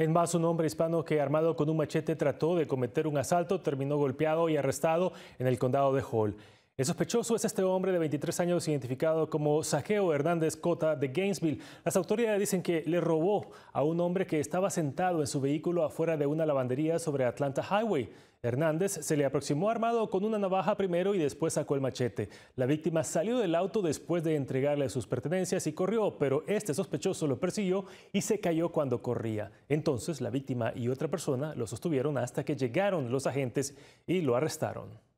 En más, un hombre hispano que armado con un machete trató de cometer un asalto terminó golpeado y arrestado en el condado de Hall. El sospechoso es este hombre de 23 años identificado como Saqueo Hernández Cota de Gainesville. Las autoridades dicen que le robó a un hombre que estaba sentado en su vehículo afuera de una lavandería sobre Atlanta Highway. Hernández se le aproximó armado con una navaja primero y después sacó el machete. La víctima salió del auto después de entregarle sus pertenencias y corrió, pero este sospechoso lo persiguió y se cayó cuando corría. Entonces la víctima y otra persona lo sostuvieron hasta que llegaron los agentes y lo arrestaron.